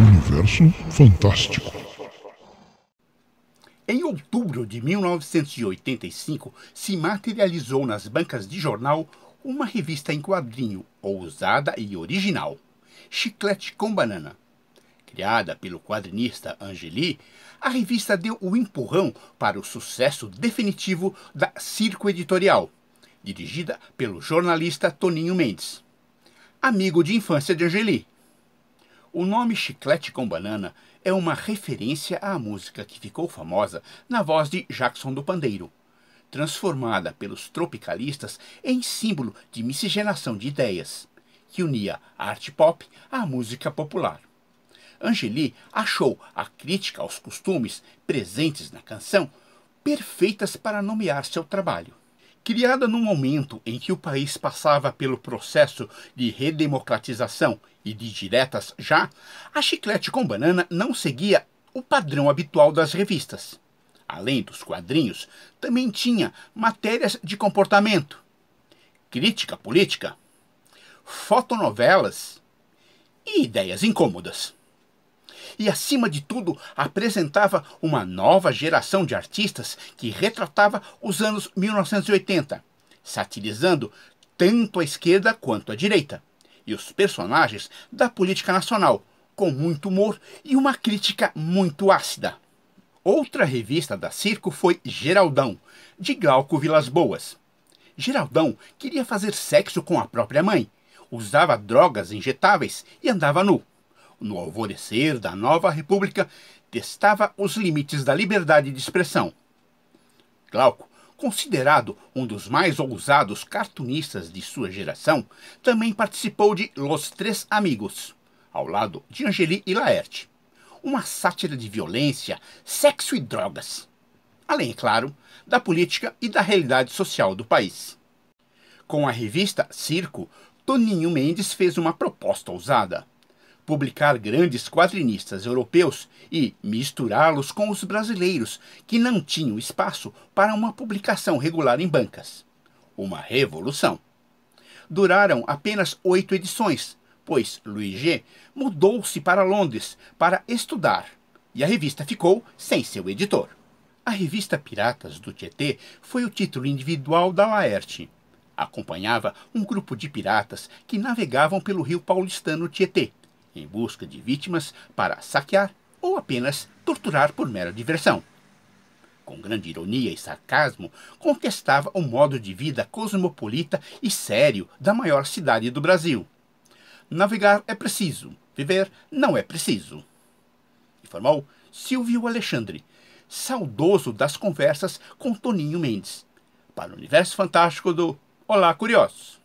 Universo Fantástico. Em outubro de 1985, se materializou nas bancas de jornal uma revista em quadrinho, ousada e original, Chiclete com Banana. Criada pelo quadrinista Angeli, a revista deu o empurrão para o sucesso definitivo da Circo Editorial, dirigida pelo jornalista Toninho Mendes, amigo de infância de Angeli o nome Chiclete com Banana é uma referência à música que ficou famosa na voz de Jackson do Pandeiro, transformada pelos tropicalistas em símbolo de miscigenação de ideias, que unia a arte pop à música popular. Angeli achou a crítica aos costumes presentes na canção perfeitas para nomear seu trabalho. Criada num momento em que o país passava pelo processo de redemocratização e de diretas já, a Chiclete com Banana não seguia o padrão habitual das revistas. Além dos quadrinhos, também tinha matérias de comportamento, crítica política, fotonovelas e ideias incômodas e, acima de tudo, apresentava uma nova geração de artistas que retratava os anos 1980, satirizando tanto a esquerda quanto a direita, e os personagens da política nacional, com muito humor e uma crítica muito ácida. Outra revista da Circo foi Geraldão, de Glauco Vilas Boas. Geraldão queria fazer sexo com a própria mãe, usava drogas injetáveis e andava nu no alvorecer da nova república, testava os limites da liberdade de expressão. Glauco, considerado um dos mais ousados cartunistas de sua geração, também participou de Los Três Amigos, ao lado de Angeli e Laerte, uma sátira de violência, sexo e drogas. Além, é claro, da política e da realidade social do país. Com a revista Circo, Toninho Mendes fez uma proposta ousada publicar grandes quadrinistas europeus e misturá-los com os brasileiros, que não tinham espaço para uma publicação regular em bancas. Uma revolução. Duraram apenas oito edições, pois Louis G mudou-se para Londres para estudar e a revista ficou sem seu editor. A revista Piratas do Tietê foi o título individual da Laerte. Acompanhava um grupo de piratas que navegavam pelo rio paulistano Tietê, em busca de vítimas para saquear ou apenas torturar por mera diversão. Com grande ironia e sarcasmo, contestava o modo de vida cosmopolita e sério da maior cidade do Brasil. Navegar é preciso, viver não é preciso. Informou Silvio Alexandre, saudoso das conversas com Toninho Mendes, para o universo fantástico do Olá Curiosos.